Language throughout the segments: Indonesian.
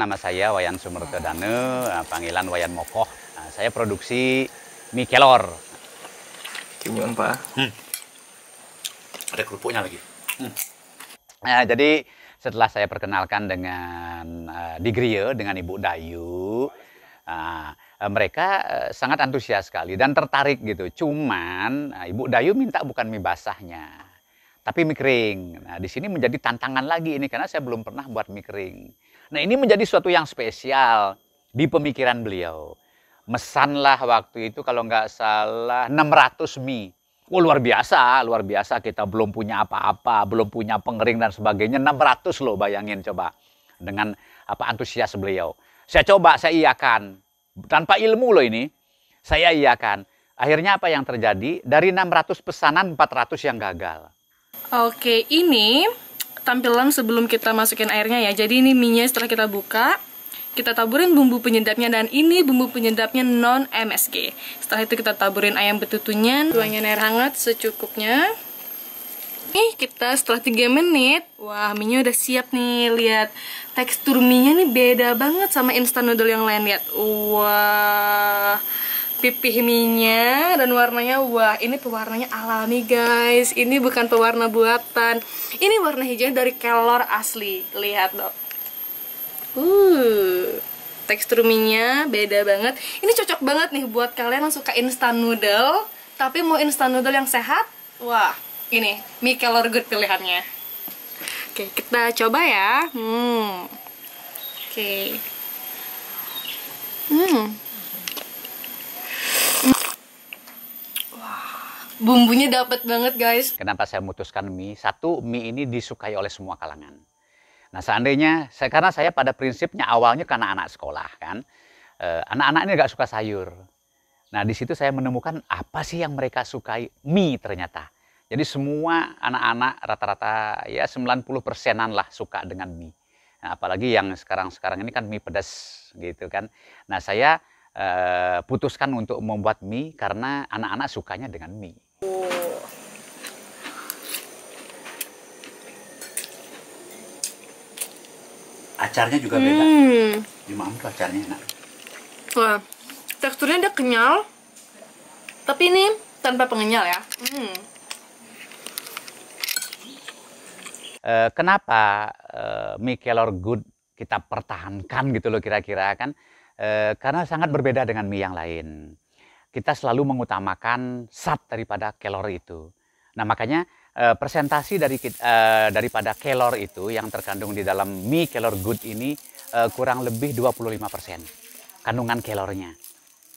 nama saya Wayan Sumerto Danu, eh, panggilan Wayan Mokoh. Eh, saya produksi mie kelor. Gimana Pak? Hmm. Ada kerupuknya lagi. Hmm. Nah, jadi setelah saya perkenalkan dengan uh, Digrio, dengan Ibu Dayu, uh, mereka uh, sangat antusias sekali dan tertarik gitu. Cuman uh, Ibu Dayu minta bukan mie basahnya tapi mie kering. Nah, di sini menjadi tantangan lagi ini karena saya belum pernah buat mie kering. Nah, ini menjadi suatu yang spesial di pemikiran beliau. Mesanlah waktu itu kalau nggak salah 600 mie. oh, luar biasa, luar biasa kita belum punya apa-apa, belum punya pengering dan sebagainya. 600 loh bayangin coba dengan apa antusias beliau. Saya coba, saya iakan. Tanpa ilmu loh ini, saya iakan. Akhirnya apa yang terjadi? Dari 600 pesanan 400 yang gagal. Oke, ini tampilan sebelum kita masukin airnya ya. Jadi ini minyak setelah kita buka, kita taburin bumbu penyedapnya dan ini bumbu penyedapnya non MSG. Setelah itu kita taburin ayam betutunya, tuangin air hangat secukupnya. Nih, kita setelah 3 menit, wah minyak udah siap nih. Lihat tekstur minyak nih beda banget sama instan noodle yang lain lihat. Wah pipih minyak dan warnanya wah ini pewarnanya alami guys ini bukan pewarna buatan ini warna hijau dari kelor asli lihat dong uh tekstur minyak beda banget ini cocok banget nih buat kalian yang suka instan noodle tapi mau instan noodle yang sehat wah ini mie kelor good pilihannya oke kita coba ya hmm oke hmm bumbunya dapat banget guys. Kenapa saya memutuskan mie? Satu, mie ini disukai oleh semua kalangan. Nah seandainya, saya, karena saya pada prinsipnya awalnya karena anak sekolah kan, eh, anak-anak ini gak suka sayur. Nah di situ saya menemukan apa sih yang mereka sukai mie ternyata. Jadi semua anak-anak rata-rata ya 90 persenan lah suka dengan mie. Nah, apalagi yang sekarang-sekarang ini kan mie pedas gitu kan. Nah saya eh, putuskan untuk membuat mie karena anak-anak sukanya dengan mie. acarnya juga hmm. beda di Maam tuh acarnya enak Wah, teksturnya dia kenyal tapi ini tanpa pengenyal ya hmm. uh, kenapa uh, eh, mie kelor good kita pertahankan gitu loh kira-kira kan uh, karena sangat berbeda dengan mie yang lain kita selalu mengutamakan sat daripada kelor itu. Nah makanya uh, presentasi dari uh, daripada kelor itu yang terkandung di dalam mie kelor good ini uh, kurang lebih 25% kandungan kelornya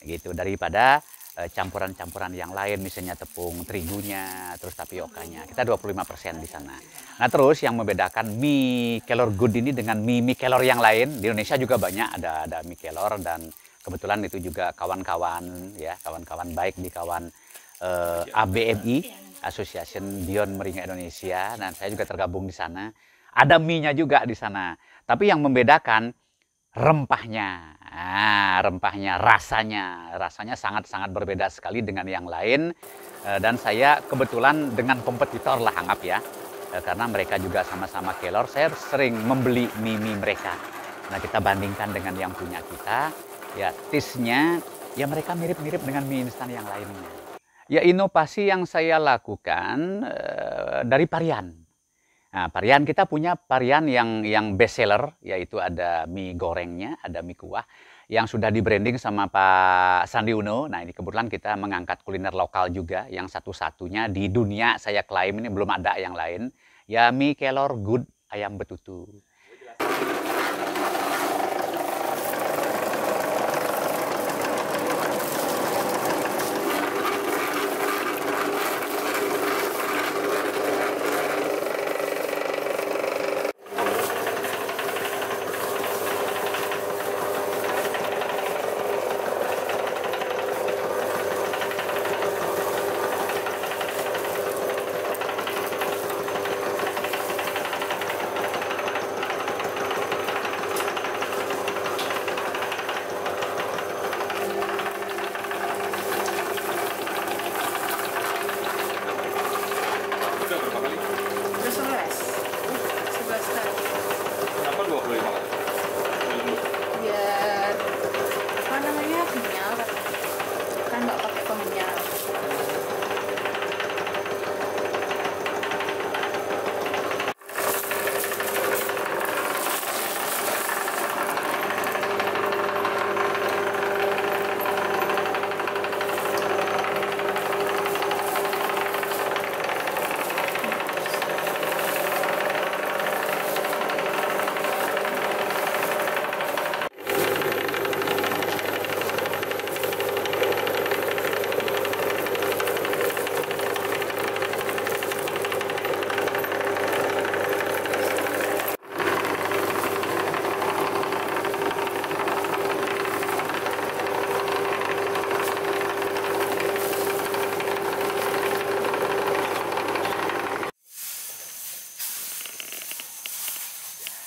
gitu daripada campuran-campuran yang lain misalnya tepung terigunya terus tapiokanya kita 25% di sana nah terus yang membedakan mie kelor good ini dengan mie mie kelor yang lain di Indonesia juga banyak ada ada mie kelor dan kebetulan itu juga kawan-kawan ya kawan-kawan baik di kawan eh, ABMI Association Dion Meringa Indonesia. dan nah, saya juga tergabung di sana. Ada mie-nya juga di sana. Tapi yang membedakan rempahnya. Ah, rempahnya, rasanya. Rasanya sangat-sangat berbeda sekali dengan yang lain. Eh, dan saya kebetulan dengan kompetitor lah anggap ya. Eh, karena mereka juga sama-sama kelor, saya sering membeli mie-mie mereka. Nah, kita bandingkan dengan yang punya kita. Ya, tisnya, ya mereka mirip-mirip dengan mie instan yang lainnya ya inovasi yang saya lakukan uh, dari varian. Nah, parian kita punya varian yang yang best seller yaitu ada mie gorengnya, ada mie kuah yang sudah di branding sama Pak Sandi Uno. Nah, ini kebetulan kita mengangkat kuliner lokal juga yang satu-satunya di dunia saya klaim ini belum ada yang lain. Ya mie kelor good ayam betutu.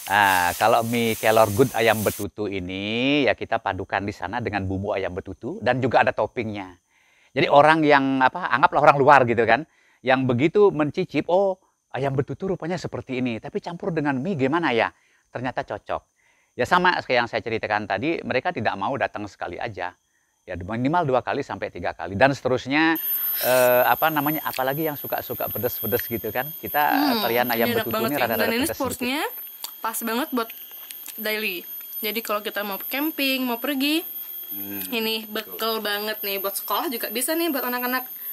Nah, kalau mie kelor good ayam betutu ini ya kita padukan di sana dengan bumbu ayam betutu dan juga ada toppingnya. Jadi orang yang apa anggaplah orang luar gitu kan, yang begitu mencicip, oh ayam betutu rupanya seperti ini, tapi campur dengan mie gimana ya? Ternyata cocok. Ya sama kayak yang saya ceritakan tadi, mereka tidak mau datang sekali aja. Ya minimal dua kali sampai tiga kali dan seterusnya eh, apa namanya apalagi yang suka-suka pedes-pedes gitu kan kita hmm, tarian ayam betutu ini ya. rada-rada pedes. Ini pas banget buat daily jadi kalau kita mau camping mau pergi hmm, ini betul. banget nih buat sekolah juga bisa nih buat anak-anak